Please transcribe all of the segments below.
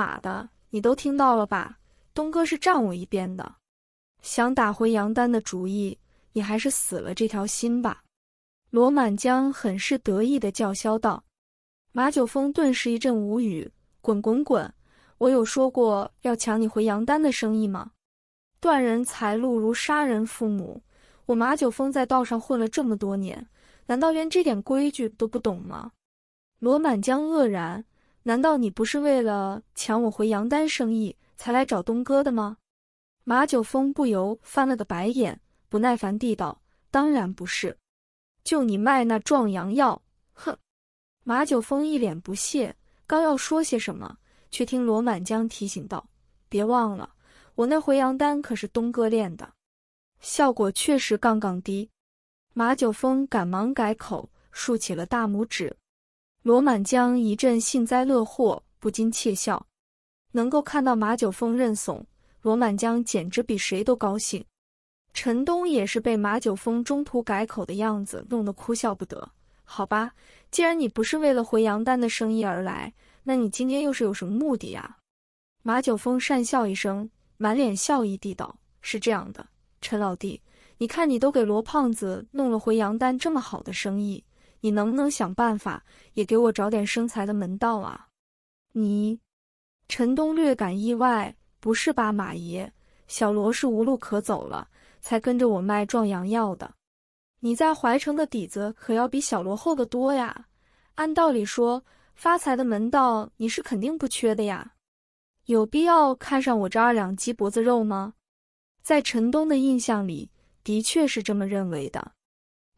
马的，你都听到了吧？东哥是站我一边的，想打回杨丹的主意，你还是死了这条心吧。罗满江很是得意地叫嚣道。马九峰顿时一阵无语，滚滚滚！我有说过要抢你回杨丹的生意吗？断人财路如杀人父母，我马九峰在道上混了这么多年，难道连这点规矩都不懂吗？罗满江愕然。难道你不是为了抢我回阳丹生意才来找东哥的吗？马九峰不由翻了个白眼，不耐烦地道：“当然不是，就你卖那壮阳药，哼！”马九峰一脸不屑，刚要说些什么，却听罗满江提醒道：“别忘了，我那回阳丹可是东哥炼的，效果确实杠杠滴。”马九峰赶忙改口，竖起了大拇指。罗满江一阵幸灾乐祸，不禁窃笑。能够看到马九峰认怂，罗满江简直比谁都高兴。陈东也是被马九峰中途改口的样子弄得哭笑不得。好吧，既然你不是为了回阳丹的生意而来，那你今天又是有什么目的呀？马九峰讪笑一声，满脸笑意地道：“是这样的，陈老弟，你看你都给罗胖子弄了回阳丹这么好的生意。”你能不能想办法也给我找点生财的门道啊？你，陈东略感意外，不是吧，马爷？小罗是无路可走了，才跟着我卖壮阳药的。你在淮城的底子可要比小罗厚得多呀。按道理说，发财的门道你是肯定不缺的呀。有必要看上我这二两鸡脖子肉吗？在陈东的印象里，的确是这么认为的。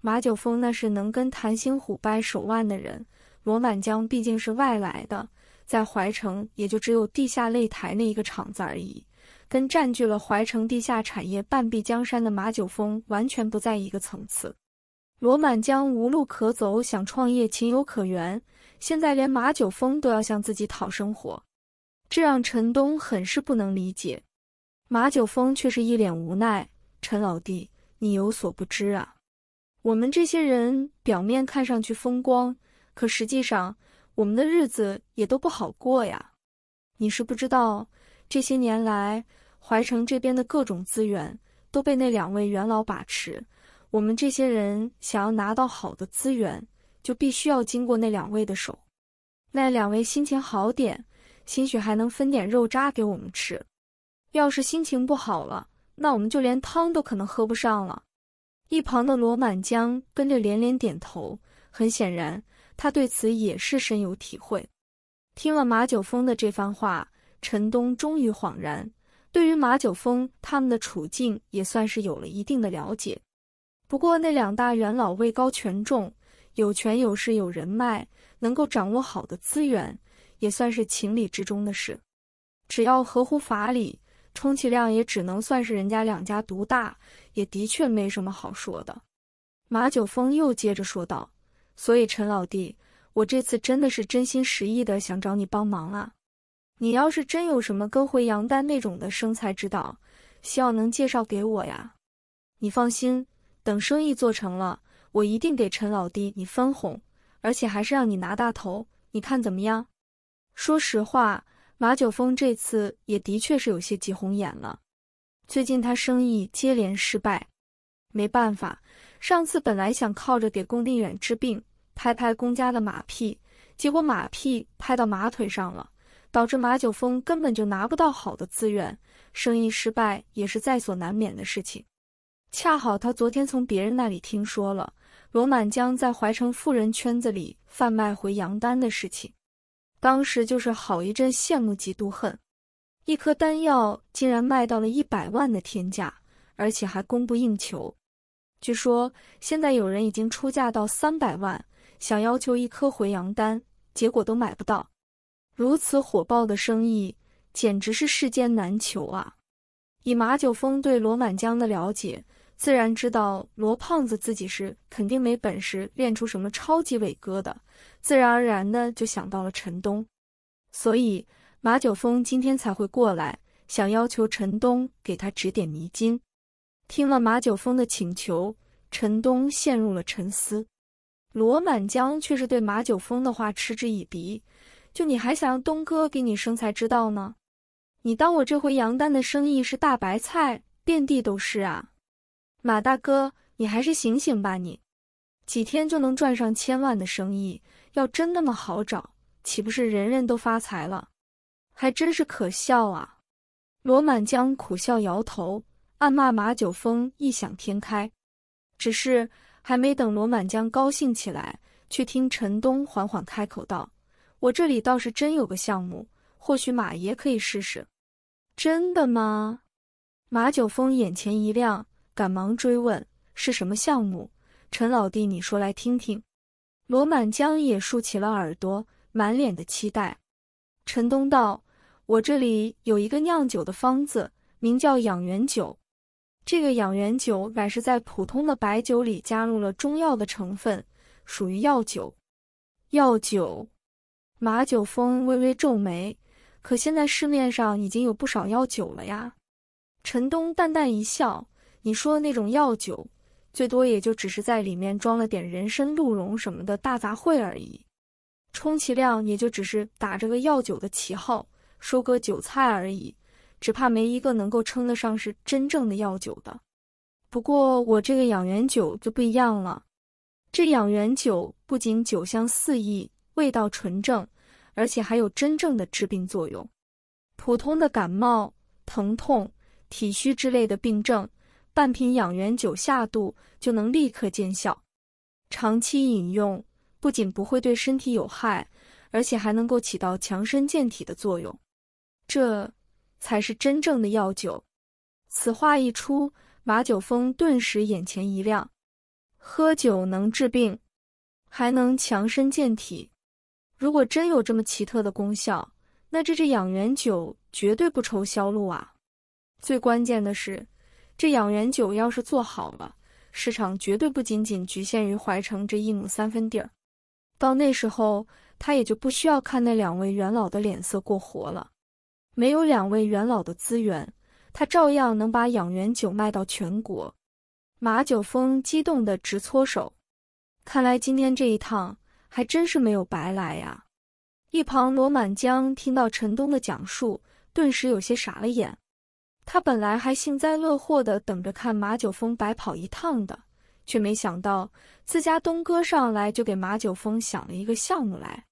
马九峰那是能跟谭兴虎掰手腕的人，罗满江毕竟是外来的，在淮城也就只有地下擂台那一个场子而已，跟占据了淮城地下产业半壁江山的马九峰完全不在一个层次。罗满江无路可走，想创业情有可原，现在连马九峰都要向自己讨生活，这让陈东很是不能理解。马九峰却是一脸无奈：“陈老弟，你有所不知啊。”我们这些人表面看上去风光，可实际上我们的日子也都不好过呀。你是不知道，这些年来，怀城这边的各种资源都被那两位元老把持。我们这些人想要拿到好的资源，就必须要经过那两位的手。那两位心情好点，兴许还能分点肉渣给我们吃；要是心情不好了，那我们就连汤都可能喝不上了。一旁的罗满江跟着连连点头，很显然他对此也是深有体会。听了马九峰的这番话，陈东终于恍然，对于马九峰他们的处境也算是有了一定的了解。不过那两大元老位高权重，有权有势有人脉，能够掌握好的资源，也算是情理之中的事，只要合乎法理。充其量也只能算是人家两家独大，也的确没什么好说的。马九峰又接着说道：“所以陈老弟，我这次真的是真心实意的想找你帮忙啊！你要是真有什么跟回杨丹那种的生财之道，希望能介绍给我呀！你放心，等生意做成了，我一定给陈老弟你分红，而且还是让你拿大头，你看怎么样？说实话。”马九峰这次也的确是有些急红眼了。最近他生意接连失败，没办法，上次本来想靠着给龚定远治病，拍拍龚家的马屁，结果马屁拍到马腿上了，导致马九峰根本就拿不到好的资源，生意失败也是在所难免的事情。恰好他昨天从别人那里听说了罗满江在怀城富人圈子里贩卖回阳丹的事情。当时就是好一阵羡慕、嫉妒、恨，一颗丹药竟然卖到了一百万的天价，而且还供不应求。据说现在有人已经出价到三百万，想要求一颗回阳丹，结果都买不到。如此火爆的生意，简直是世间难求啊！以马九峰对罗满江的了解。自然知道罗胖子自己是肯定没本事练出什么超级伟哥的，自然而然的就想到了陈东，所以马九峰今天才会过来，想要求陈东给他指点迷津。听了马九峰的请求，陈东陷入了沉思。罗满江却是对马九峰的话嗤之以鼻：“就你还想让东哥给你生财之道呢？你当我这回杨丹的生意是大白菜，遍地都是啊？”马大哥，你还是醒醒吧！你几天就能赚上千万的生意？要真那么好找，岂不是人人都发财了？还真是可笑啊！罗满江苦笑摇头，暗骂马九峰异想天开。只是还没等罗满江高兴起来，却听陈东缓缓开口道：“我这里倒是真有个项目，或许马爷可以试试。”真的吗？马九峰眼前一亮。赶忙追问是什么项目，陈老弟，你说来听听。罗满江也竖起了耳朵，满脸的期待。陈东道：“我这里有一个酿酒的方子，名叫养元酒。这个养元酒乃是在普通的白酒里加入了中药的成分，属于药酒。药酒。”马九峰微微皱眉：“可现在市面上已经有不少药酒了呀。”陈东淡淡一笑。你说的那种药酒，最多也就只是在里面装了点人参、鹿茸什么的大杂烩而已，充其量也就只是打着个药酒的旗号，收割韭菜而已。只怕没一个能够称得上是真正的药酒的。不过我这个养元酒就不一样了，这养元酒不仅酒香四溢，味道纯正，而且还有真正的治病作用。普通的感冒、疼痛、体虚之类的病症。半瓶养元酒下肚就能立刻见效，长期饮用不仅不会对身体有害，而且还能够起到强身健体的作用。这才是真正的药酒。此话一出，马九峰顿时眼前一亮：喝酒能治病，还能强身健体。如果真有这么奇特的功效，那这这养元酒绝对不愁销路啊！最关键的是。这养元酒要是做好了，市场绝对不仅仅局限于怀城这一亩三分地儿。到那时候，他也就不需要看那两位元老的脸色过活了。没有两位元老的资源，他照样能把养元酒卖到全国。马九峰激动的直搓手，看来今天这一趟还真是没有白来呀！一旁罗满江听到陈东的讲述，顿时有些傻了眼。他本来还幸灾乐祸的等着看马九峰白跑一趟的，却没想到自家东哥上来就给马九峰想了一个项目来。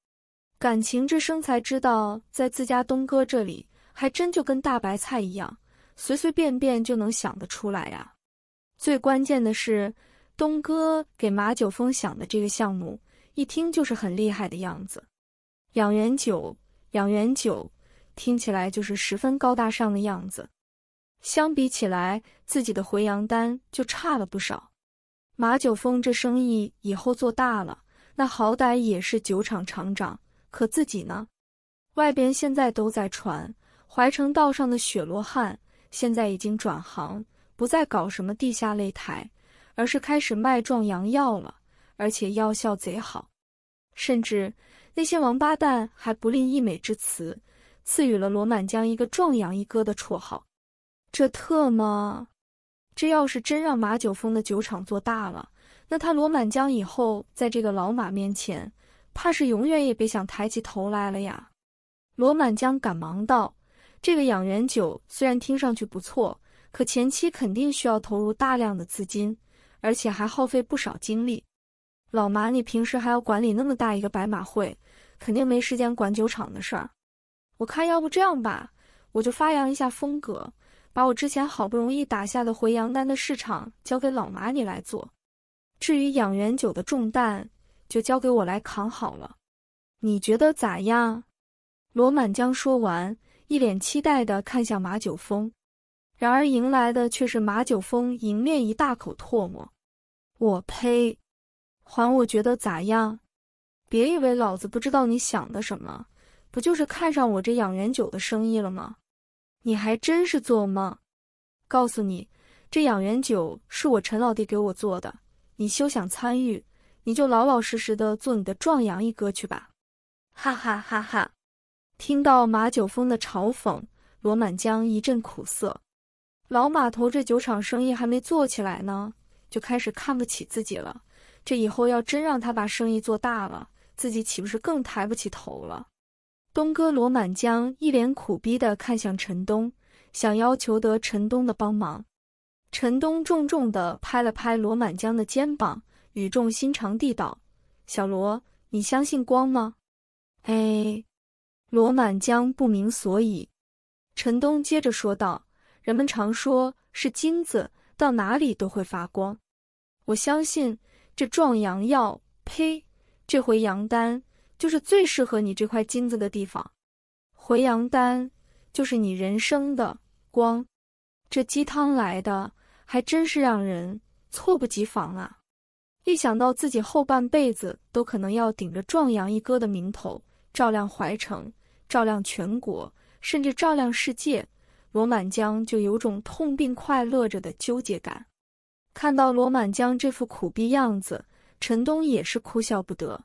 感情这生财之道在自家东哥这里，还真就跟大白菜一样，随随便便就能想得出来呀。最关键的是，东哥给马九峰想的这个项目，一听就是很厉害的样子。养元酒，养元酒，听起来就是十分高大上的样子。相比起来，自己的回阳丹就差了不少。马九峰这生意以后做大了，那好歹也是酒厂厂长。可自己呢？外边现在都在传，淮城道上的雪罗汉现在已经转行，不再搞什么地下擂台，而是开始卖壮阳药了，而且药效贼好。甚至那些王八蛋还不吝溢美之词，赐予了罗满江一个“壮阳一哥”的绰号。这特么，这要是真让马九峰的酒厂做大了，那他罗满江以后在这个老马面前，怕是永远也别想抬起头来了呀！罗满江赶忙道：“这个养元酒虽然听上去不错，可前期肯定需要投入大量的资金，而且还耗费不少精力。老马，你平时还要管理那么大一个白马会，肯定没时间管酒厂的事儿。我看，要不这样吧，我就发扬一下风格。”把我之前好不容易打下的回阳丹的市场交给老马你来做，至于养元酒的重担就交给我来扛好了，你觉得咋样？罗满江说完，一脸期待的看向马九峰，然而迎来的却是马九峰迎面一大口唾沫：“我呸！还我觉得咋样？别以为老子不知道你想的什么，不就是看上我这养元酒的生意了吗？”你还真是做梦！告诉你，这养元酒是我陈老弟给我做的，你休想参与，你就老老实实的做你的壮阳一哥去吧！哈哈哈哈！听到马九峰的嘲讽，罗满江一阵苦涩。老码头这酒厂生意还没做起来呢，就开始看不起自己了。这以后要真让他把生意做大了，自己岂不是更抬不起头了？东哥罗满江一脸苦逼地看向陈东，想要求得陈东的帮忙。陈东重重地拍了拍罗满江的肩膀，语重心长地道：“小罗，你相信光吗？”哎，罗满江不明所以。陈东接着说道：“人们常说，是金子到哪里都会发光。我相信这壮阳药，呸，这回阳丹。”就是最适合你这块金子的地方，回阳丹就是你人生的光。这鸡汤来的还真是让人猝不及防啊！一想到自己后半辈子都可能要顶着壮阳一哥的名头，照亮淮城，照亮全国，甚至照亮世界，罗满江就有种痛并快乐着的纠结感。看到罗满江这副苦逼样子，陈东也是哭笑不得。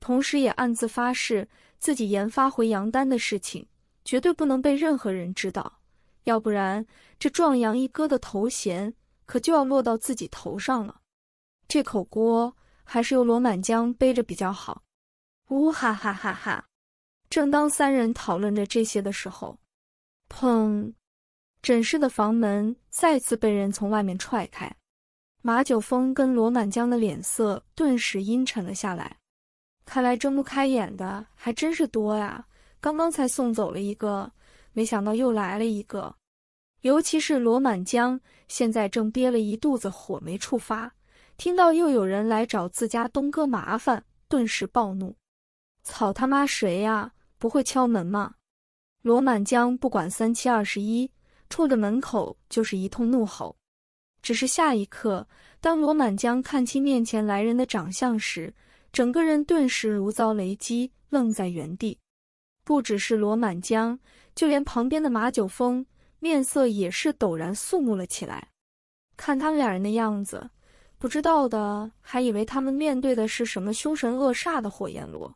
同时也暗自发誓，自己研发回阳丹的事情绝对不能被任何人知道，要不然这壮阳一哥的头衔可就要落到自己头上了。这口锅还是由罗满江背着比较好。呜哈哈哈哈！正当三人讨论着这些的时候，砰！诊室的房门再次被人从外面踹开，马九峰跟罗满江的脸色顿时阴沉了下来。看来睁不开眼的还真是多呀！刚刚才送走了一个，没想到又来了一个。尤其是罗满江，现在正憋了一肚子火没处发，听到又有人来找自家东哥麻烦，顿时暴怒：“草他妈谁呀？不会敲门吗？”罗满江不管三七二十一，冲着门口就是一通怒吼。只是下一刻，当罗满江看清面前来人的长相时，整个人顿时如遭雷击，愣在原地。不只是罗满江，就连旁边的马九峰面色也是陡然肃穆了起来。看他们俩人的样子，不知道的还以为他们面对的是什么凶神恶煞的火焰罗。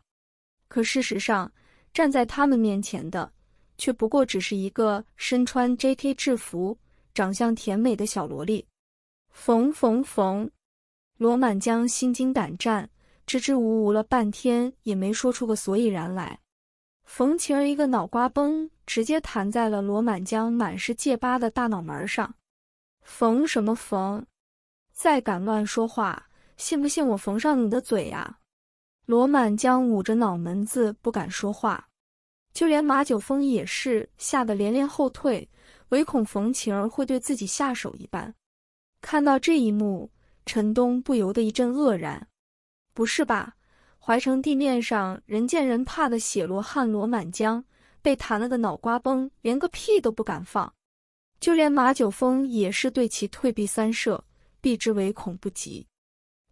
可事实上，站在他们面前的却不过只是一个身穿 JK 制服、长相甜美的小萝莉。缝缝缝！罗满江心惊胆战。支支吾吾了半天，也没说出个所以然来。冯晴儿一个脑瓜崩，直接弹在了罗满江满是戒疤的大脑门上。冯什么冯？再敢乱说话，信不信我缝上你的嘴呀？罗满江捂着脑门子不敢说话，就连马九峰也是吓得连连后退，唯恐冯晴儿会对自己下手一般。看到这一幕，陈东不由得一阵愕然。不是吧！淮城地面上人见人怕的血罗汉罗满江，被弹了个脑瓜崩，连个屁都不敢放。就连马九峰也是对其退避三舍，避之唯恐不及。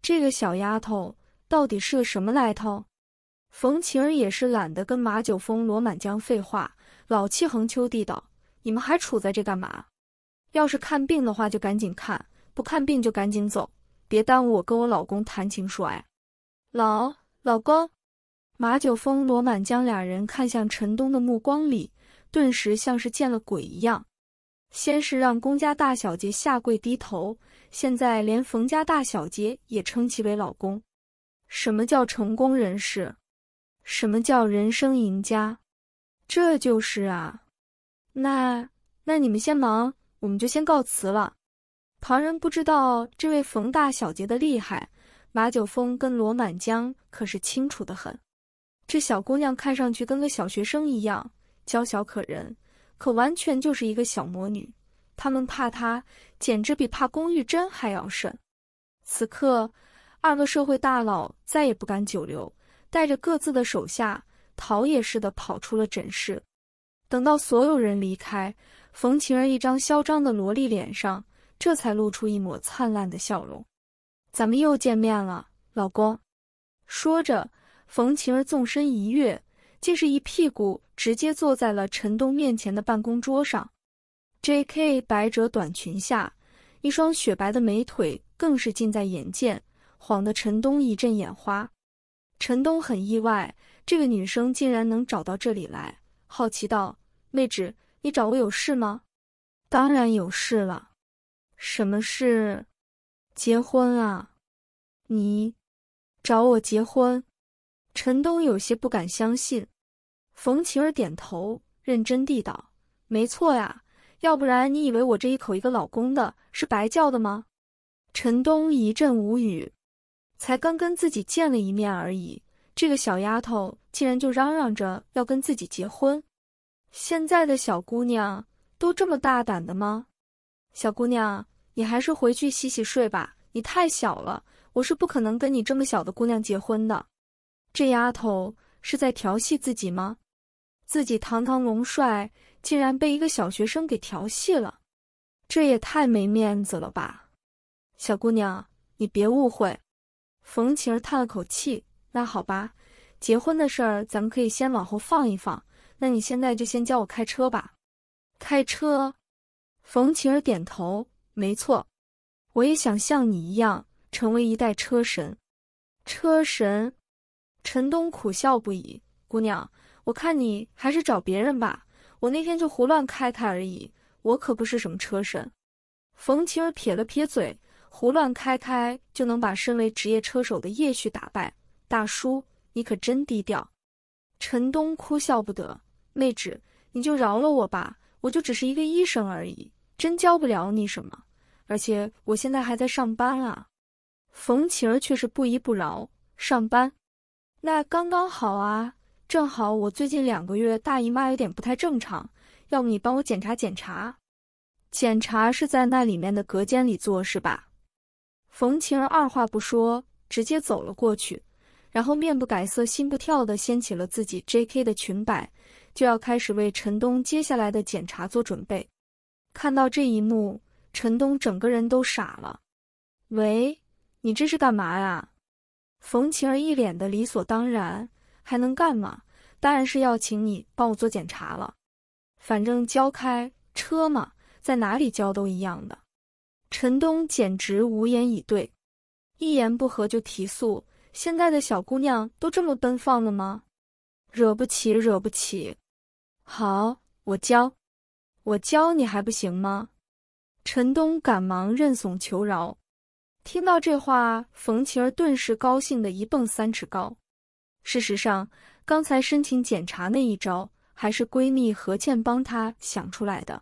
这个小丫头到底是个什么来头？冯晴儿也是懒得跟马九峰、罗满江废话，老气横秋地道：“你们还杵在这干嘛？要是看病的话就赶紧看，不看病就赶紧走，别耽误我跟我老公谈情说爱。”老老公，马九峰、罗满江俩人看向陈东的目光里，顿时像是见了鬼一样。先是让龚家大小姐下跪低头，现在连冯家大小姐也称其为老公。什么叫成功人士？什么叫人生赢家？这就是啊。那那你们先忙，我们就先告辞了。旁人不知道这位冯大小姐的厉害。马九峰跟罗满江可是清楚的很，这小姑娘看上去跟个小学生一样，娇小可人，可完全就是一个小魔女。他们怕她，简直比怕龚玉珍还要甚。此刻，二个社会大佬再也不敢久留，带着各自的手下，逃也似的跑出了诊室。等到所有人离开，冯晴儿一张嚣张的萝莉脸上，这才露出一抹灿烂的笑容。咱们又见面了，老公。说着，冯晴儿纵身一跃，竟是一屁股直接坐在了陈东面前的办公桌上。J.K. 白褶短裙下，一双雪白的美腿更是近在眼见，晃得陈东一阵眼花。陈东很意外，这个女生竟然能找到这里来，好奇道：“妹纸，你找我有事吗？”“当然有事了，什么事？”结婚啊！你找我结婚？陈东有些不敢相信。冯琪儿点头，认真地道：“没错呀，要不然你以为我这一口一个老公的是白叫的吗？”陈东一阵无语，才刚跟自己见了一面而已，这个小丫头竟然就嚷嚷着要跟自己结婚，现在的小姑娘都这么大胆的吗？小姑娘。你还是回去洗洗睡吧，你太小了，我是不可能跟你这么小的姑娘结婚的。这丫头是在调戏自己吗？自己堂堂龙帅，竟然被一个小学生给调戏了，这也太没面子了吧！小姑娘，你别误会。冯琪儿叹了口气，那好吧，结婚的事儿咱们可以先往后放一放。那你现在就先教我开车吧。开车。冯琪儿点头。没错，我也想像你一样成为一代车神。车神，陈东苦笑不已。姑娘，我看你还是找别人吧。我那天就胡乱开开而已，我可不是什么车神。冯琪儿撇了撇嘴，胡乱开开就能把身为职业车手的叶旭打败，大叔你可真低调。陈东哭笑不得，妹纸你就饶了我吧，我就只是一个医生而已。真教不了你什么，而且我现在还在上班啊。冯晴儿却是不依不饶，上班？那刚刚好啊，正好我最近两个月大姨妈有点不太正常，要不你帮我检查检查？检查是在那里面的隔间里做是吧？冯晴儿二话不说，直接走了过去，然后面不改色心不跳的掀起了自己 J.K 的裙摆，就要开始为陈东接下来的检查做准备。看到这一幕，陈东整个人都傻了。喂，你这是干嘛呀？冯晴儿一脸的理所当然，还能干嘛？当然是要请你帮我做检查了。反正交开车嘛，在哪里交都一样的。陈东简直无言以对。一言不合就提速，现在的小姑娘都这么奔放了吗？惹不起，惹不起。好，我交。我教你还不行吗？陈东赶忙认怂求饶。听到这话，冯琪儿顿时高兴的一蹦三尺高。事实上，刚才申请检查那一招还是闺蜜何倩帮她想出来的。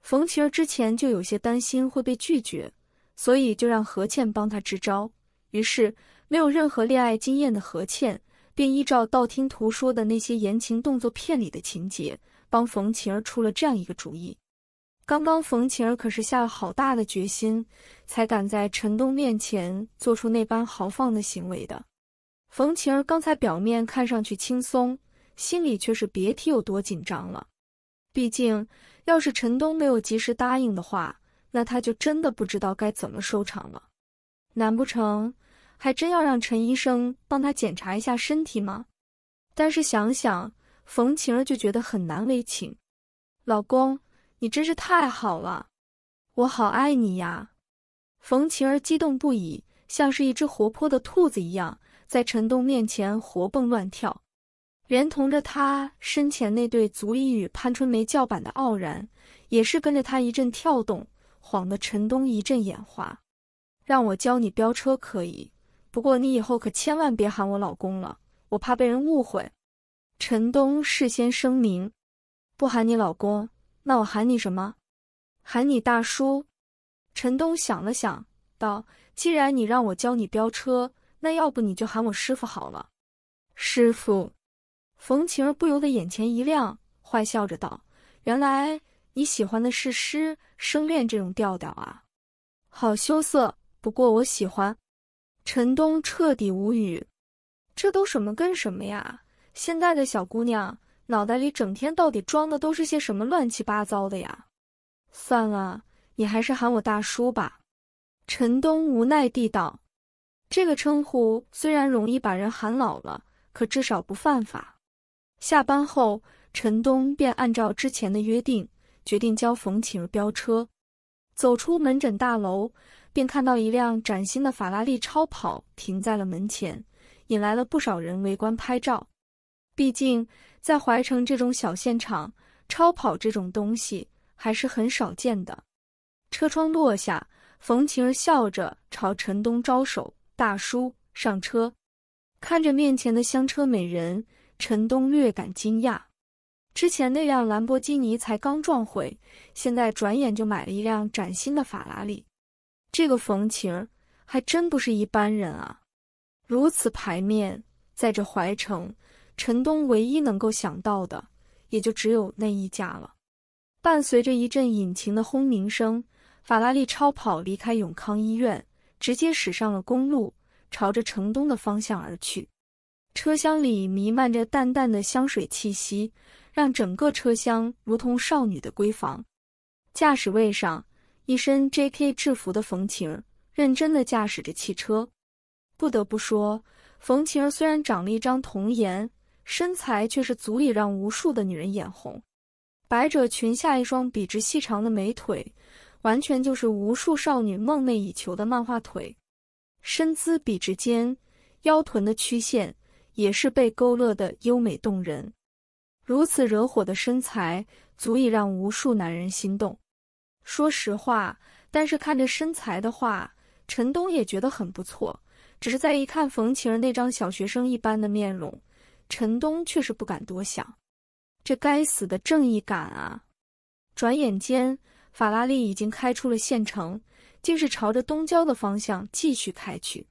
冯琪儿之前就有些担心会被拒绝，所以就让何倩帮她支招。于是，没有任何恋爱经验的何倩便依照道听途说的那些言情动作片里的情节。帮冯晴儿出了这样一个主意。刚刚冯晴儿可是下了好大的决心，才敢在陈东面前做出那般豪放的行为的。冯晴儿刚才表面看上去轻松，心里却是别提有多紧张了。毕竟，要是陈东没有及时答应的话，那他就真的不知道该怎么收场了。难不成还真要让陈医生帮他检查一下身体吗？但是想想。冯晴儿就觉得很难为情，老公，你真是太好了，我好爱你呀！冯晴儿激动不已，像是一只活泼的兔子一样，在陈东面前活蹦乱跳，连同着他身前那对足以与潘春梅叫板的傲然，也是跟着他一阵跳动，晃得陈东一阵眼花。让我教你飙车可以，不过你以后可千万别喊我老公了，我怕被人误会。陈东事先声明，不喊你老公，那我喊你什么？喊你大叔。陈东想了想，道：“既然你让我教你飙车，那要不你就喊我师傅好了。”师傅，冯晴儿不由得眼前一亮，坏笑着道：“原来你喜欢的是师生恋这种调调啊！好羞涩，不过我喜欢。”陈东彻底无语，这都什么跟什么呀？现在的小姑娘脑袋里整天到底装的都是些什么乱七八糟的呀？算了，你还是喊我大叔吧。”陈东无奈地道。这个称呼虽然容易把人喊老了，可至少不犯法。下班后，陈东便按照之前的约定，决定教冯启儿飙车。走出门诊大楼，便看到一辆崭新的法拉利超跑停在了门前，引来了不少人围观拍照。毕竟，在淮城这种小县城，超跑这种东西还是很少见的。车窗落下，冯晴儿笑着朝陈东招手：“大叔，上车。”看着面前的香车美人，陈东略感惊讶。之前那辆兰博基尼才刚撞毁，现在转眼就买了一辆崭新的法拉利，这个冯晴儿还真不是一般人啊！如此牌面，在这淮城。陈东唯一能够想到的，也就只有那一架了。伴随着一阵引擎的轰鸣声，法拉利超跑离开永康医院，直接驶上了公路，朝着城东的方向而去。车厢里弥漫着淡淡的香水气息，让整个车厢如同少女的闺房。驾驶位上，一身 J.K. 制服的冯晴儿认真地驾驶着汽车。不得不说，冯晴儿虽然长了一张童颜，身材却是足以让无数的女人眼红，百褶裙下一双笔直细长的美腿，完全就是无数少女梦寐以求的漫画腿。身姿笔直间，腰臀的曲线也是被勾勒的优美动人。如此惹火的身材，足以让无数男人心动。说实话，但是看着身材的话，陈东也觉得很不错。只是再一看冯晴儿那张小学生一般的面容。陈东却是不敢多想，这该死的正义感啊！转眼间，法拉利已经开出了县城，竟是朝着东郊的方向继续开去。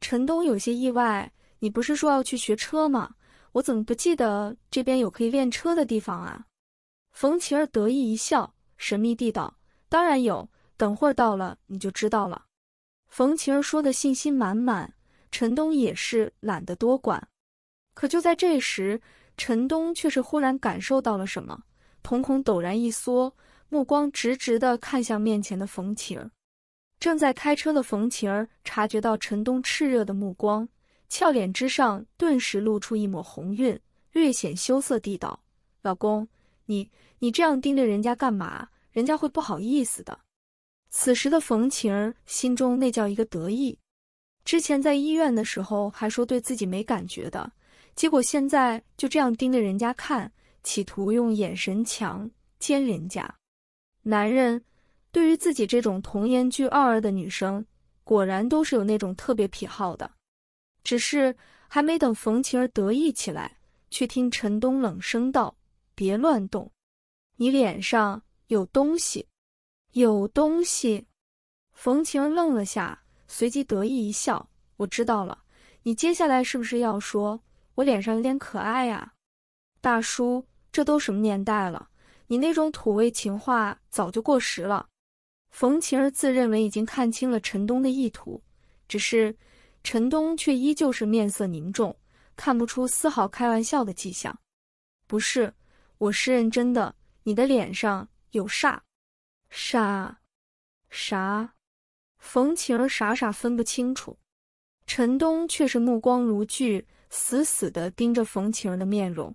陈东有些意外：“你不是说要去学车吗？我怎么不记得这边有可以练车的地方啊？”冯琪儿得意一笑，神秘地道：“当然有，等会儿到了你就知道了。”冯琪儿说的信心满满，陈东也是懒得多管。可就在这时，陈东却是忽然感受到了什么，瞳孔陡然一缩，目光直直的看向面前的冯晴儿。正在开车的冯晴儿察觉到陈东炽热的目光，俏脸之上顿时露出一抹红晕，略显羞涩地道：“老公，你你这样盯着人家干嘛？人家会不好意思的。”此时的冯晴儿心中那叫一个得意，之前在医院的时候还说对自己没感觉的。结果现在就这样盯着人家看，企图用眼神强奸人家。男人对于自己这种童颜巨二二的女生，果然都是有那种特别癖好的。只是还没等冯晴儿得意起来，却听陈东冷声道：“别乱动，你脸上有东西，有东西。”冯晴儿愣了下，随即得意一笑：“我知道了，你接下来是不是要说？”我脸上有点可爱呀，大叔，这都什么年代了？你那种土味情话早就过时了。冯晴儿自认为已经看清了陈东的意图，只是陈东却依旧是面色凝重，看不出丝毫开玩笑的迹象。不是，我是认真的。你的脸上有啥？啥？啥？冯晴儿傻傻分不清楚。陈东却是目光如炬。死死的盯着冯晴儿的面容。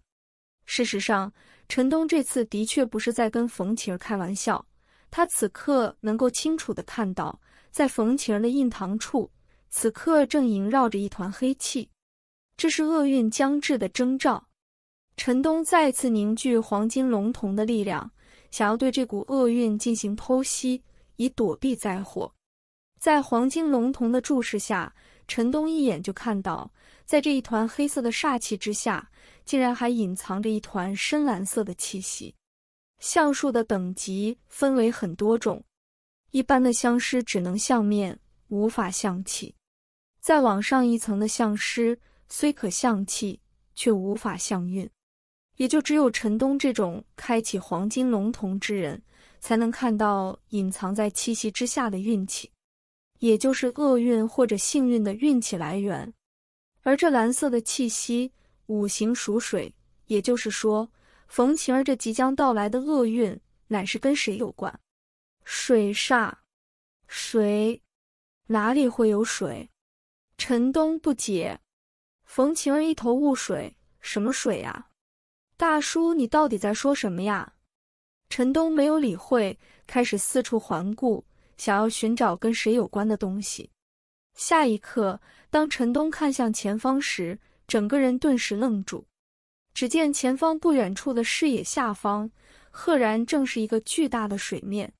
事实上，陈东这次的确不是在跟冯晴儿开玩笑。他此刻能够清楚的看到，在冯晴儿的印堂处，此刻正萦绕着一团黑气，这是厄运将至的征兆。陈东再次凝聚黄金龙瞳的力量，想要对这股厄运进行剖析，以躲避灾祸。在黄金龙瞳的注视下，陈东一眼就看到。在这一团黑色的煞气之下，竟然还隐藏着一团深蓝色的气息。相术的等级分为很多种，一般的相师只能相面，无法相气。再往上一层的相师虽可相气，却无法相运。也就只有陈东这种开启黄金龙瞳之人，才能看到隐藏在气息之下的运气，也就是厄运或者幸运的运气来源。而这蓝色的气息，五行属水，也就是说，冯晴儿这即将到来的厄运，乃是跟谁有关？水煞，水，哪里会有水？陈东不解，冯晴儿一头雾水，什么水呀？大叔，你到底在说什么呀？陈东没有理会，开始四处环顾，想要寻找跟谁有关的东西。下一刻，当陈东看向前方时，整个人顿时愣住。只见前方不远处的视野下方，赫然正是一个巨大的水面。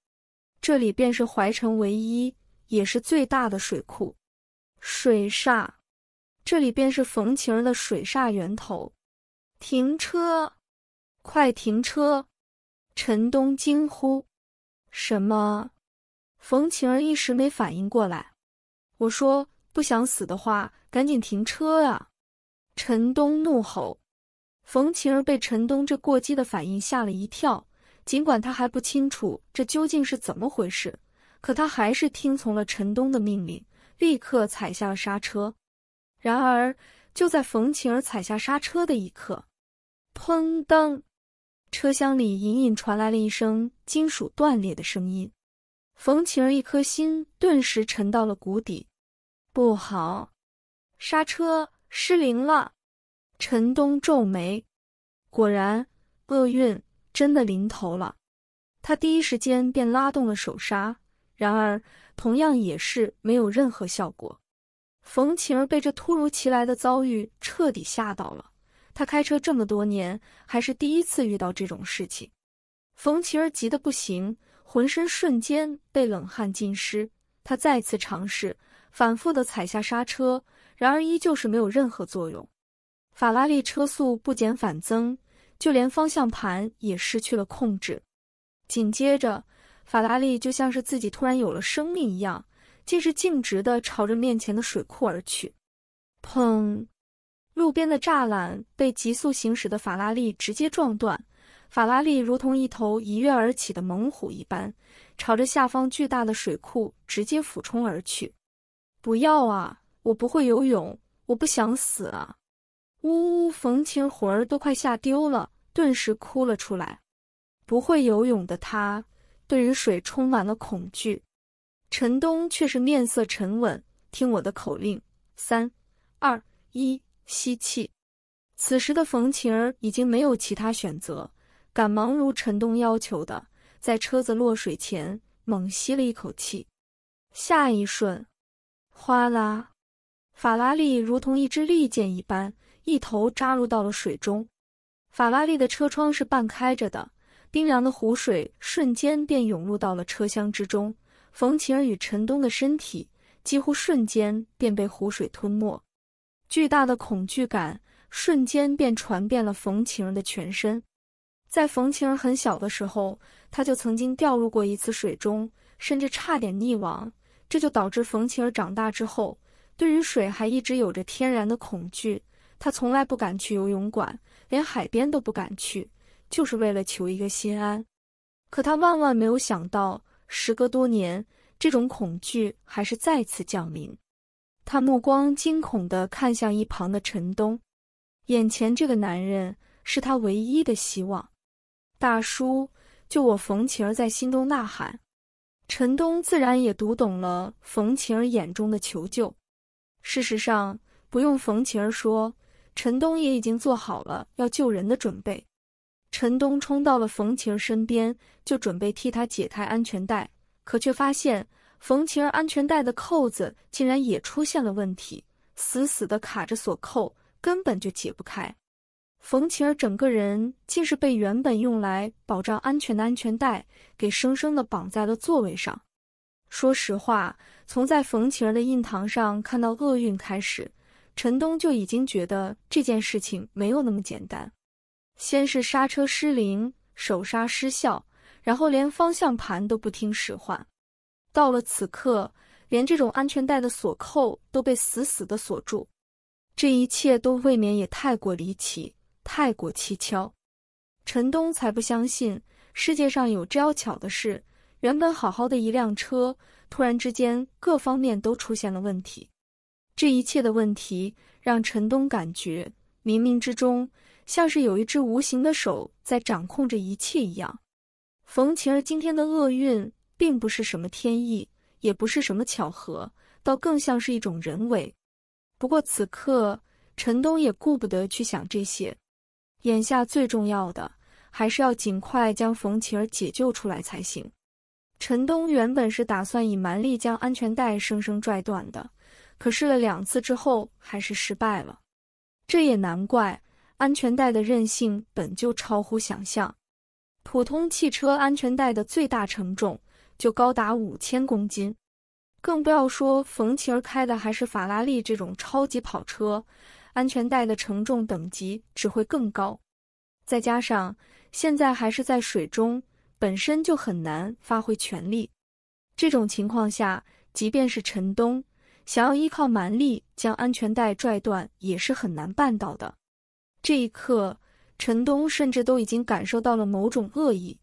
这里便是怀城唯一也是最大的水库——水煞。这里便是冯晴儿的水煞源头。停车！快停车！陈东惊呼。什么？冯晴儿一时没反应过来。我说不想死的话，赶紧停车啊！陈东怒吼。冯晴儿被陈东这过激的反应吓了一跳，尽管他还不清楚这究竟是怎么回事，可他还是听从了陈东的命令，立刻踩下了刹车。然而，就在冯晴儿踩下刹车的一刻，砰！当，车厢里隐隐传来了一声金属断裂的声音。冯晴儿一颗心顿时沉到了谷底。不好，刹车失灵了！陈东皱眉，果然厄运真的临头了。他第一时间便拉动了手刹，然而同样也是没有任何效果。冯琪儿被这突如其来的遭遇彻底吓到了，他开车这么多年，还是第一次遇到这种事情。冯琪儿急得不行，浑身瞬间被冷汗浸湿。他再次尝试。反复的踩下刹车，然而依旧是没有任何作用。法拉利车速不减反增，就连方向盘也失去了控制。紧接着，法拉利就像是自己突然有了生命一样，竟是径直的朝着面前的水库而去。砰！路边的栅栏被急速行驶的法拉利直接撞断。法拉利如同一头一跃而起的猛虎一般，朝着下方巨大的水库直接俯冲而去。不要啊！我不会游泳，我不想死啊！呜呜，冯晴魂儿都快吓丢了，顿时哭了出来。不会游泳的他，对于水充满了恐惧。陈东却是面色沉稳，听我的口令：三、二、一，吸气。此时的冯晴儿已经没有其他选择，赶忙如陈东要求的，在车子落水前猛吸了一口气。下一瞬。哗啦，法拉利如同一支利箭一般，一头扎入到了水中。法拉利的车窗是半开着的，冰凉的湖水瞬间便涌入到了车厢之中。冯晴儿与陈东的身体几乎瞬间便被湖水吞没，巨大的恐惧感瞬间便传遍了冯晴儿的全身。在冯晴儿很小的时候，他就曾经掉入过一次水中，甚至差点溺亡。这就导致冯琪儿长大之后，对于水还一直有着天然的恐惧。她从来不敢去游泳馆，连海边都不敢去，就是为了求一个心安。可她万万没有想到，时隔多年，这种恐惧还是再次降临。她目光惊恐地看向一旁的陈东，眼前这个男人是他唯一的希望。大叔，救我！冯琪儿在心中呐喊。陈东自然也读懂了冯晴儿眼中的求救。事实上，不用冯晴儿说，陈东也已经做好了要救人的准备。陈东冲到了冯晴儿身边，就准备替她解开安全带，可却发现冯晴儿安全带的扣子竟然也出现了问题，死死的卡着锁扣，根本就解不开。冯琪儿整个人竟是被原本用来保障安全的安全带给生生的绑在了座位上。说实话，从在冯琪儿的印堂上看到厄运开始，陈东就已经觉得这件事情没有那么简单。先是刹车失灵，手刹失效，然后连方向盘都不听使唤。到了此刻，连这种安全带的锁扣都被死死的锁住，这一切都未免也太过离奇。太过蹊跷，陈东才不相信世界上有这样巧的事。原本好好的一辆车，突然之间各方面都出现了问题。这一切的问题让陈东感觉，冥冥之中像是有一只无形的手在掌控着一切一样。冯晴儿今天的厄运，并不是什么天意，也不是什么巧合，倒更像是一种人为。不过此刻，陈东也顾不得去想这些。眼下最重要的，还是要尽快将冯琪儿解救出来才行。陈东原本是打算以蛮力将安全带生生拽断的，可试了两次之后，还是失败了。这也难怪，安全带的韧性本就超乎想象。普通汽车安全带的最大承重就高达五千公斤，更不要说冯琪儿开的还是法拉利这种超级跑车。安全带的承重等级只会更高，再加上现在还是在水中，本身就很难发挥全力。这种情况下，即便是陈东想要依靠蛮力将安全带拽断，也是很难办到的。这一刻，陈东甚至都已经感受到了某种恶意。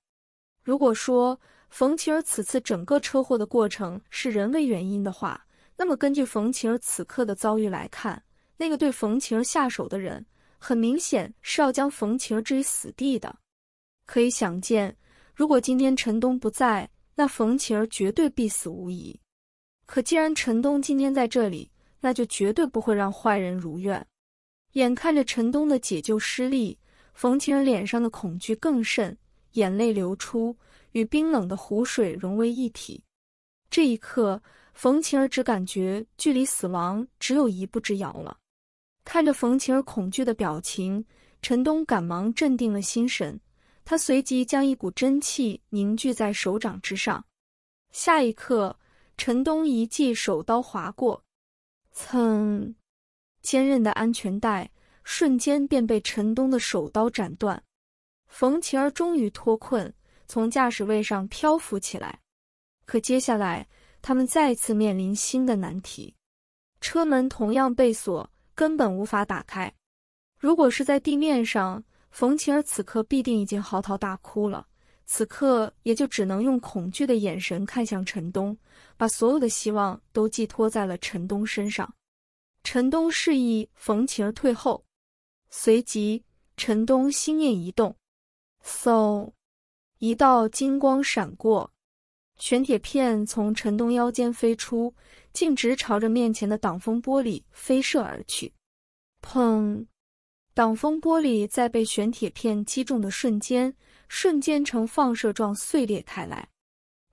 如果说冯琪儿此次整个车祸的过程是人为原因的话，那么根据冯琪儿此刻的遭遇来看。那个对冯晴儿下手的人，很明显是要将冯晴儿置于死地的。可以想见，如果今天陈东不在，那冯晴儿绝对必死无疑。可既然陈东今天在这里，那就绝对不会让坏人如愿。眼看着陈东的解救失利，冯晴儿脸上的恐惧更甚，眼泪流出，与冰冷的湖水融为一体。这一刻，冯晴儿只感觉距离死亡只有一步之遥了。看着冯琪儿恐惧的表情，陈东赶忙镇定了心神。他随即将一股真气凝聚在手掌之上，下一刻，陈东一记手刀划过，蹭，坚韧的安全带瞬间便被陈东的手刀斩断。冯琪儿终于脱困，从驾驶位上漂浮起来。可接下来，他们再次面临新的难题，车门同样被锁。根本无法打开。如果是在地面上，冯晴儿此刻必定已经嚎啕大哭了。此刻也就只能用恐惧的眼神看向陈东，把所有的希望都寄托在了陈东身上。陈东示意冯晴儿退后，随即陈东心念一动，嗖，一道金光闪过，玄铁片从陈东腰间飞出。径直朝着面前的挡风玻璃飞射而去，砰！挡风玻璃在被玄铁片击中的瞬间，瞬间呈放射状碎裂开来。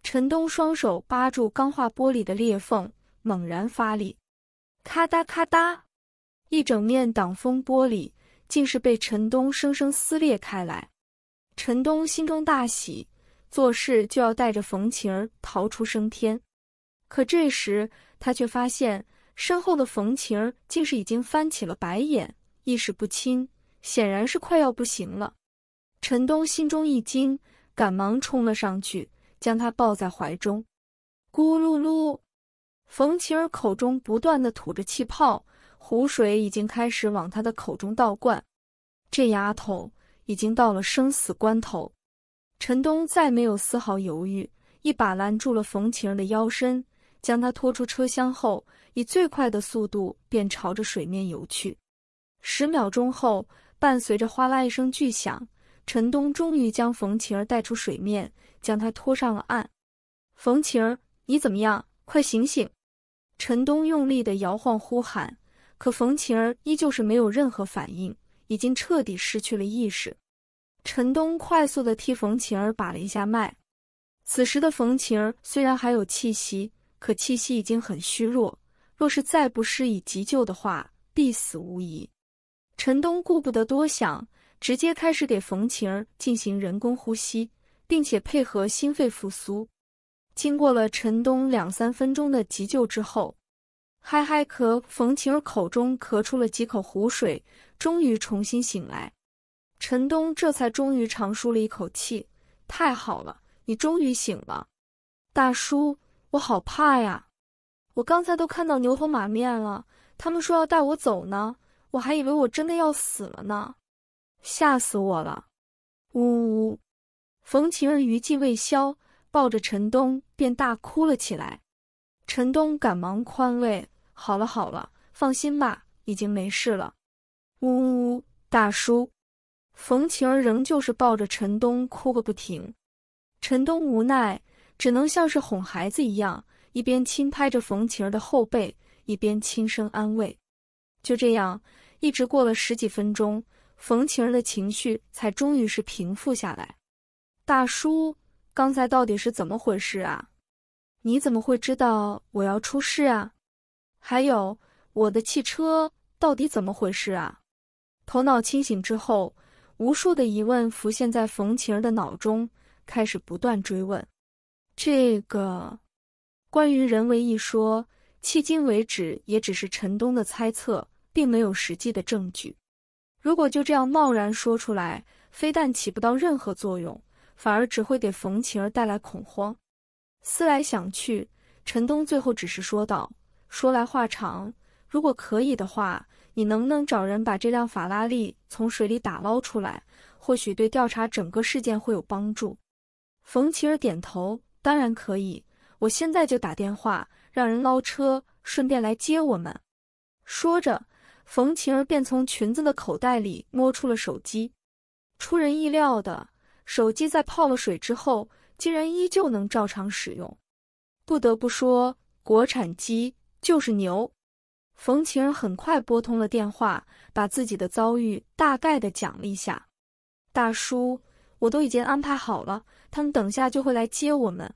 陈东双手扒住钢化玻璃的裂缝，猛然发力，咔嗒咔嗒，一整面挡风玻璃竟是被陈东生生撕裂开来。陈东心中大喜，做事就要带着冯琴儿逃出升天，可这时。他却发现身后的冯晴儿竟是已经翻起了白眼，意识不清，显然是快要不行了。陈东心中一惊，赶忙冲了上去，将她抱在怀中。咕噜噜，冯晴儿口中不断的吐着气泡，湖水已经开始往她的口中倒灌。这丫头已经到了生死关头，陈东再没有丝毫犹豫，一把拦住了冯晴儿的腰身。将他拖出车厢后，以最快的速度便朝着水面游去。十秒钟后，伴随着哗啦一声巨响，陈东终于将冯晴儿带出水面，将他拖上了岸。冯晴儿，你怎么样？快醒醒！陈东用力的摇晃呼喊，可冯晴儿依旧是没有任何反应，已经彻底失去了意识。陈东快速的替冯晴儿把了一下脉。此时的冯晴儿虽然还有气息。可气息已经很虚弱，若是再不施以急救的话，必死无疑。陈东顾不得多想，直接开始给冯晴儿进行人工呼吸，并且配合心肺复苏。经过了陈东两三分钟的急救之后，嗨嗨咳，冯晴儿口中咳出了几口湖水，终于重新醒来。陈东这才终于长舒了一口气：“太好了，你终于醒了，大叔。”我好怕呀！我刚才都看到牛头马面了，他们说要带我走呢，我还以为我真的要死了呢，吓死我了！呜呜！冯晴儿余悸未消，抱着陈东便大哭了起来。陈东赶忙宽慰：“好了好了，放心吧，已经没事了。”呜呜大叔，冯晴儿仍旧是抱着陈东哭个不停。陈东无奈。只能像是哄孩子一样，一边轻拍着冯晴儿的后背，一边轻声安慰。就这样，一直过了十几分钟，冯晴儿的情绪才终于是平复下来。大叔，刚才到底是怎么回事啊？你怎么会知道我要出事啊？还有，我的汽车到底怎么回事啊？头脑清醒之后，无数的疑问浮现在冯晴儿的脑中，开始不断追问。这个关于人为一说，迄今为止也只是陈东的猜测，并没有实际的证据。如果就这样贸然说出来，非但起不到任何作用，反而只会给冯琪儿带来恐慌。思来想去，陈东最后只是说道：“说来话长，如果可以的话，你能不能找人把这辆法拉利从水里打捞出来？或许对调查整个事件会有帮助。”冯琪儿点头。当然可以，我现在就打电话让人捞车，顺便来接我们。说着，冯晴儿便从裙子的口袋里摸出了手机。出人意料的，手机在泡了水之后，竟然依旧能照常使用。不得不说，国产机就是牛。冯晴儿很快拨通了电话，把自己的遭遇大概的讲了一下。大叔，我都已经安排好了。他们等下就会来接我们。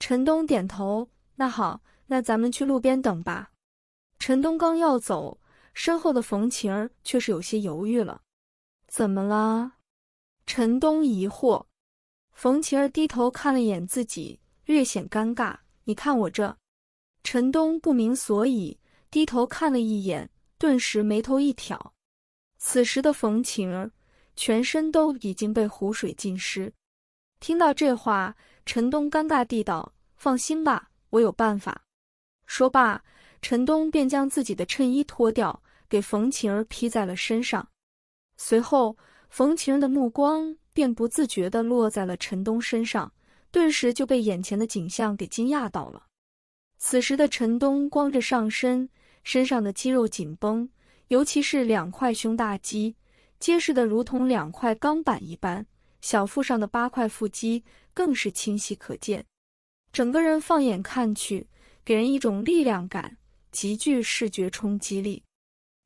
陈东点头，那好，那咱们去路边等吧。陈东刚要走，身后的冯晴儿却是有些犹豫了。怎么了？陈东疑惑。冯琪儿低头看了眼自己，略显尴尬：“你看我这。”陈东不明所以，低头看了一眼，顿时眉头一挑。此时的冯晴儿全身都已经被湖水浸湿。听到这话，陈东尴尬地道：“放心吧，我有办法。”说罢，陈东便将自己的衬衣脱掉，给冯晴儿披在了身上。随后，冯晴儿的目光便不自觉地落在了陈东身上，顿时就被眼前的景象给惊讶到了。此时的陈东光着上身，身上的肌肉紧绷，尤其是两块胸大肌，结实的如同两块钢板一般。小腹上的八块腹肌更是清晰可见，整个人放眼看去，给人一种力量感，极具视觉冲击力。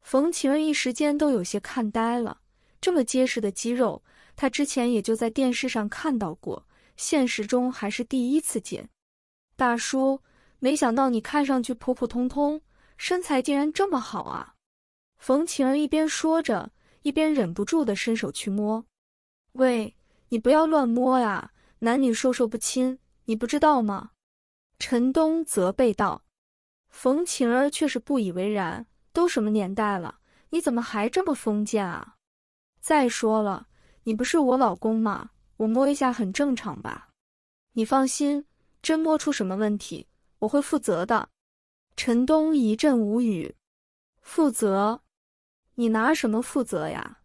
冯晴儿一时间都有些看呆了，这么结实的肌肉，她之前也就在电视上看到过，现实中还是第一次见。大叔，没想到你看上去普普通通，身材竟然这么好啊！冯晴儿一边说着，一边忍不住的伸手去摸。喂。你不要乱摸呀，男女授受不亲，你不知道吗？陈东责备道。冯晴儿却是不以为然，都什么年代了，你怎么还这么封建啊？再说了，你不是我老公吗？我摸一下很正常吧？你放心，真摸出什么问题，我会负责的。陈东一阵无语，负责？你拿什么负责呀？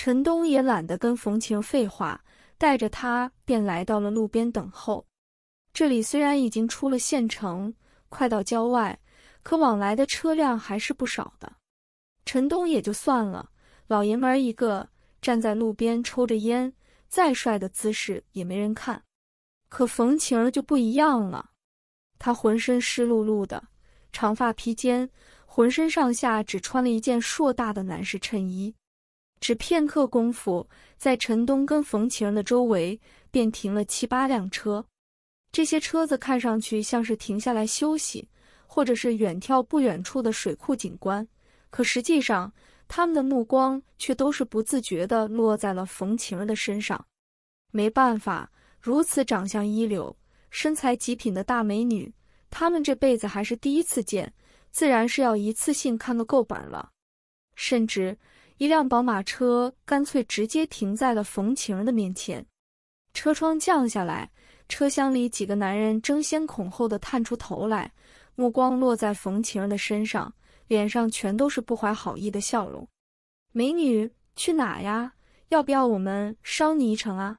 陈东也懒得跟冯晴废话，带着他便来到了路边等候。这里虽然已经出了县城，快到郊外，可往来的车辆还是不少的。陈东也就算了，老爷们一个，站在路边抽着烟，再帅的姿势也没人看。可冯晴儿就不一样了，她浑身湿漉漉的，长发披肩，浑身上下只穿了一件硕大的男士衬衣。只片刻功夫，在陈东跟冯晴儿的周围便停了七八辆车。这些车子看上去像是停下来休息，或者是远眺不远处的水库景观，可实际上他们的目光却都是不自觉地落在了冯晴儿的身上。没办法，如此长相一流、身材极品的大美女，他们这辈子还是第一次见，自然是要一次性看个够本了，甚至。一辆宝马车干脆直接停在了冯晴儿的面前，车窗降下来，车厢里几个男人争先恐后的探出头来，目光落在冯晴儿的身上，脸上全都是不怀好意的笑容。“美女，去哪呀？要不要我们捎你一程啊？”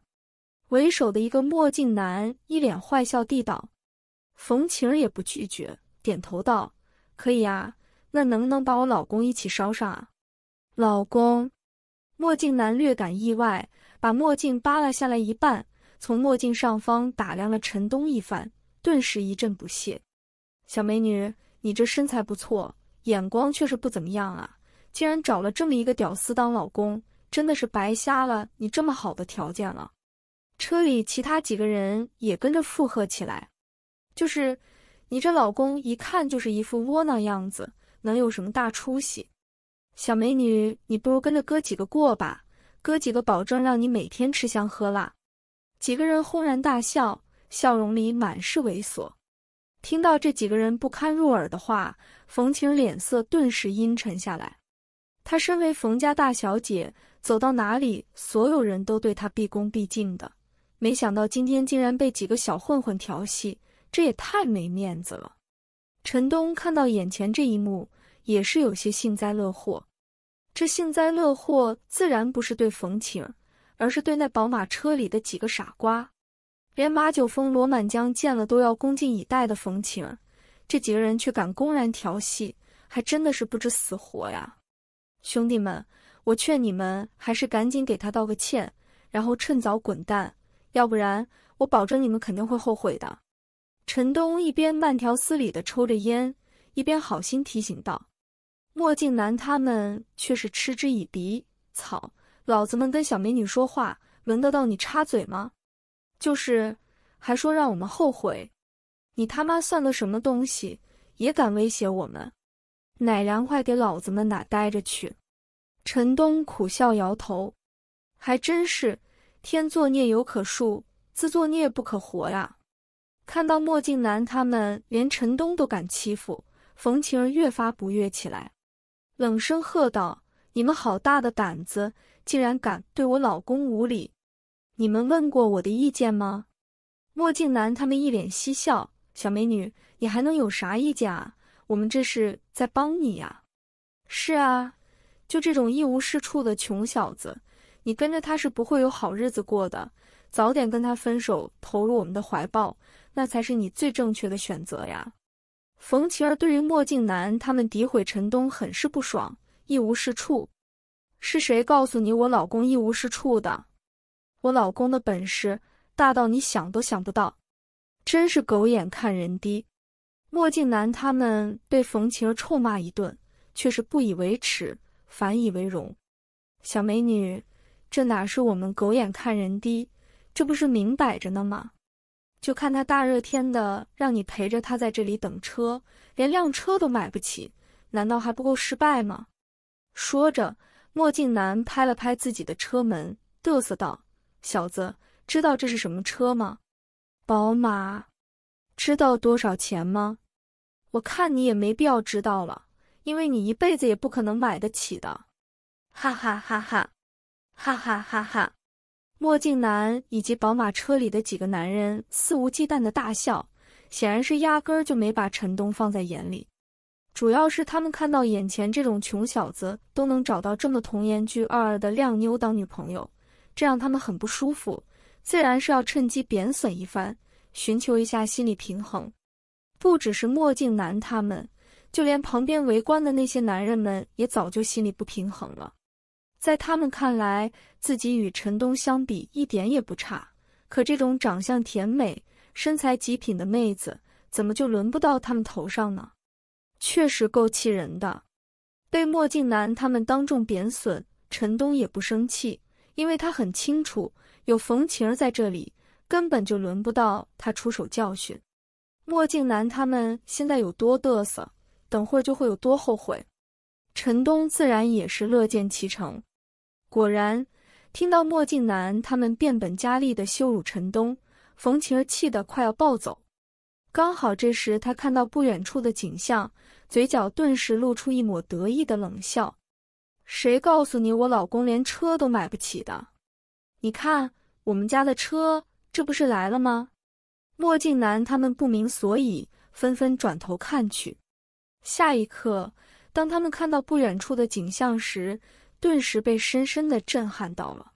为首的一个墨镜男一脸坏笑地道。冯晴儿也不拒绝，点头道：“可以啊，那能不能把我老公一起捎上啊？”老公，墨镜男略感意外，把墨镜扒拉下来一半，从墨镜上方打量了陈东一番，顿时一阵不屑。小美女，你这身材不错，眼光却是不怎么样啊！竟然找了这么一个屌丝当老公，真的是白瞎了你这么好的条件了。车里其他几个人也跟着附和起来。就是，你这老公一看就是一副窝囊样子，能有什么大出息？小美女，你不如跟着哥几个过吧，哥几个保证让你每天吃香喝辣。几个人轰然大笑，笑容里满是猥琐。听到这几个人不堪入耳的话，冯晴脸色顿时阴沉下来。她身为冯家大小姐，走到哪里，所有人都对她毕恭毕敬的。没想到今天竟然被几个小混混调戏，这也太没面子了。陈东看到眼前这一幕，也是有些幸灾乐祸。这幸灾乐祸自然不是对冯晴儿，而是对那宝马车里的几个傻瓜。连马九峰、罗满江见了都要恭敬以待的冯晴儿，这几个人却敢公然调戏，还真的是不知死活呀！兄弟们，我劝你们还是赶紧给他道个歉，然后趁早滚蛋，要不然我保证你们肯定会后悔的。陈东一边慢条斯理地抽着烟，一边好心提醒道。墨镜男他们却是嗤之以鼻：“草，老子们跟小美女说话，轮得到你插嘴吗？就是，还说让我们后悔，你他妈算个什么东西，也敢威胁我们？哪凉快给老子们哪待着去！”陈东苦笑摇头：“还真是，天作孽犹可恕，自作孽不可活呀。”看到墨镜男他们连陈东都敢欺负，冯晴儿越发不悦起来。冷声喝道：“你们好大的胆子，竟然敢对我老公无礼！你们问过我的意见吗？”墨镜男他们一脸嬉笑：“小美女，你还能有啥意见啊？我们这是在帮你呀！”“是啊，就这种一无是处的穷小子，你跟着他是不会有好日子过的。早点跟他分手，投入我们的怀抱，那才是你最正确的选择呀！”冯琪儿对于墨镜男他们诋毁陈东很是不爽，一无是处。是谁告诉你我老公一无是处的？我老公的本事大到你想都想不到，真是狗眼看人低。墨镜男他们被冯琪儿臭骂一顿，却是不以为耻，反以为荣。小美女，这哪是我们狗眼看人低？这不是明摆着呢吗？就看他大热天的让你陪着他在这里等车，连辆车都买不起，难道还不够失败吗？说着，墨镜男拍了拍自己的车门，嘚瑟道：“小子，知道这是什么车吗？宝马。知道多少钱吗？我看你也没必要知道了，因为你一辈子也不可能买得起的。”哈哈哈哈，哈哈哈哈。墨镜男以及宝马车里的几个男人肆无忌惮的大笑，显然是压根儿就没把陈东放在眼里。主要是他们看到眼前这种穷小子都能找到这么童颜巨二的靓妞当女朋友，这让他们很不舒服，自然是要趁机贬损一番，寻求一下心理平衡。不只是墨镜男他们，就连旁边围观的那些男人们也早就心里不平衡了。在他们看来，自己与陈东相比一点也不差。可这种长相甜美、身材极品的妹子，怎么就轮不到他们头上呢？确实够气人的。被墨镜男他们当众贬损，陈东也不生气，因为他很清楚，有冯晴儿在这里，根本就轮不到他出手教训。墨镜男他们现在有多嘚瑟，等会就会有多后悔。陈东自然也是乐见其成。果然，听到墨镜男他们变本加厉的羞辱陈东，冯晴儿气得快要暴走。刚好这时，她看到不远处的景象，嘴角顿时露出一抹得意的冷笑：“谁告诉你我老公连车都买不起的？你看我们家的车，这不是来了吗？”墨镜男他们不明所以，纷纷转头看去。下一刻，当他们看到不远处的景象时，顿时被深深的震撼到了。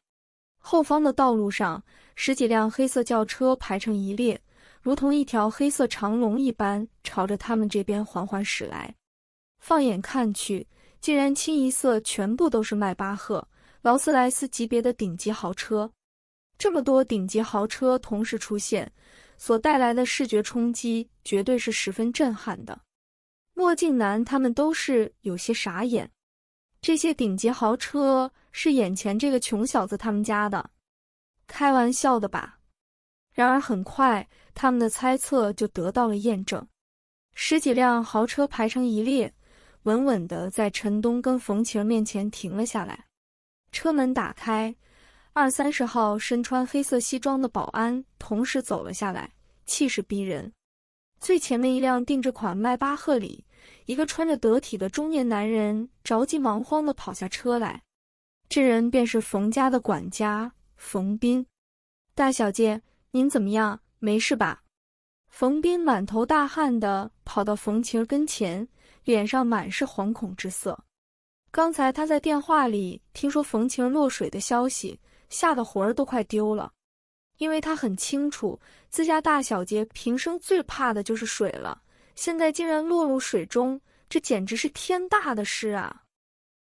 后方的道路上，十几辆黑色轿车排成一列，如同一条黑色长龙一般，朝着他们这边缓缓驶来。放眼看去，竟然清一色全部都是迈巴赫、劳斯莱斯级别的顶级豪车。这么多顶级豪车同时出现，所带来的视觉冲击绝对是十分震撼的。墨镜男他们都是有些傻眼。这些顶级豪车是眼前这个穷小子他们家的？开玩笑的吧！然而，很快他们的猜测就得到了验证。十几辆豪车排成一列，稳稳的在陈东跟冯晴儿面前停了下来。车门打开，二三十号身穿黑色西装的保安同时走了下来，气势逼人。最前面一辆定制款迈巴赫里。一个穿着得体的中年男人着急忙慌地跑下车来，这人便是冯家的管家冯斌。大小姐，您怎么样？没事吧？冯斌满头大汗地跑到冯晴儿跟前，脸上满是惶恐之色。刚才他在电话里听说冯晴儿落水的消息，吓得魂儿都快丢了。因为他很清楚，自家大小姐平生最怕的就是水了。现在竟然落入水中，这简直是天大的事啊！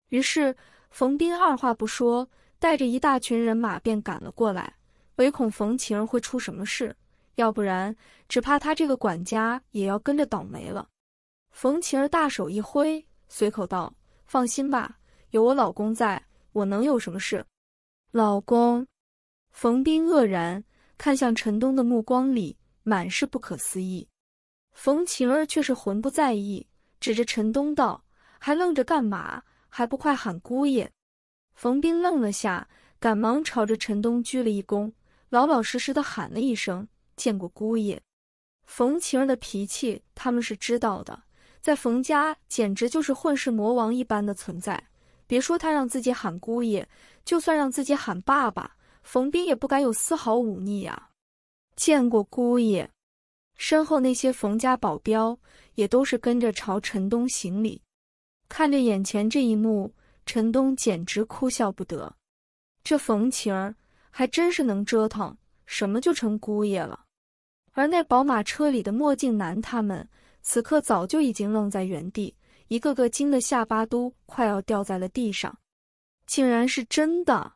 于是冯斌二话不说，带着一大群人马便赶了过来，唯恐冯晴儿会出什么事，要不然只怕他这个管家也要跟着倒霉了。冯晴儿大手一挥，随口道：“放心吧，有我老公在，我能有什么事？”老公，冯斌愕然看向陈东的目光里满是不可思议。冯晴儿却是浑不在意，指着陈东道：“还愣着干嘛？还不快喊姑爷！”冯斌愣了下，赶忙朝着陈东鞠了一躬，老老实实的喊了一声：“见过姑爷。”冯晴儿的脾气他们是知道的，在冯家简直就是混世魔王一般的存在。别说他让自己喊姑爷，就算让自己喊爸爸，冯斌也不敢有丝毫忤逆呀。见过姑爷。身后那些冯家保镖也都是跟着朝陈东行礼，看着眼前这一幕，陈东简直哭笑不得。这冯晴儿还真是能折腾，什么就成姑爷了。而那宝马车里的墨镜男他们，此刻早就已经愣在原地，一个个惊得下巴都快要掉在了地上。竟然是真的，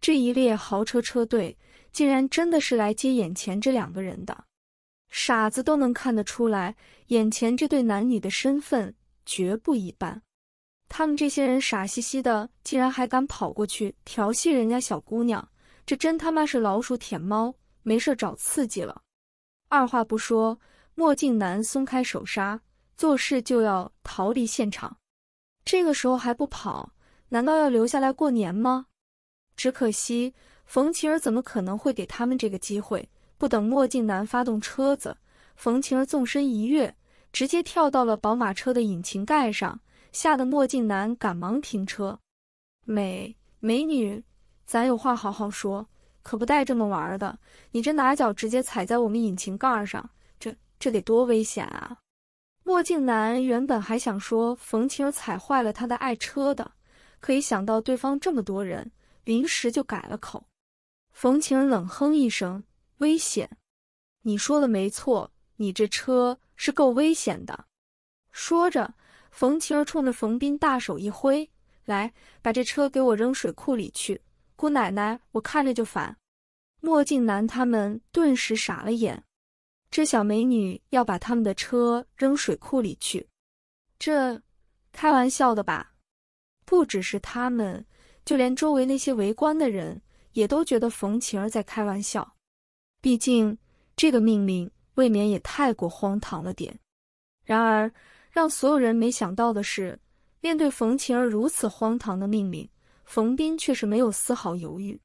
这一列豪车车队竟然真的是来接眼前这两个人的。傻子都能看得出来，眼前这对男女的身份绝不一般。他们这些人傻兮兮的，竟然还敢跑过去调戏人家小姑娘，这真他妈是老鼠舔猫，没事找刺激了。二话不说，墨镜男松开手刹，做事就要逃离现场。这个时候还不跑，难道要留下来过年吗？只可惜，冯琪儿怎么可能会给他们这个机会？不等墨镜男发动车子，冯晴儿纵身一跃，直接跳到了宝马车的引擎盖上，吓得墨镜男赶忙停车。美美女，咱有话好好说，可不带这么玩的！你这拿脚直接踩在我们引擎盖上，这这得多危险啊！墨镜男原本还想说冯晴儿踩坏了他的爱车的，可一想到对方这么多人，临时就改了口。冯晴儿冷哼一声。危险！你说的没错，你这车是够危险的。说着，冯琪儿冲着冯斌大手一挥：“来，把这车给我扔水库里去！姑奶奶，我看着就烦。”墨镜男他们顿时傻了眼，这小美女要把他们的车扔水库里去？这开玩笑的吧？不只是他们，就连周围那些围观的人也都觉得冯晴儿在开玩笑。毕竟这个命令未免也太过荒唐了点。然而，让所有人没想到的是，面对冯晴儿如此荒唐的命令，冯斌却是没有丝毫犹豫。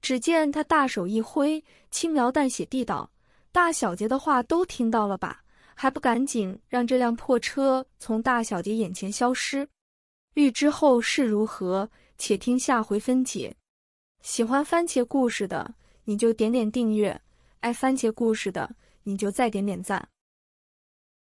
只见他大手一挥，轻描淡写地道：“大小姐的话都听到了吧？还不赶紧让这辆破车从大小姐眼前消失？”欲知后事如何，且听下回分解。喜欢番茄故事的，你就点点订阅。爱番茄故事的，你就再点点赞。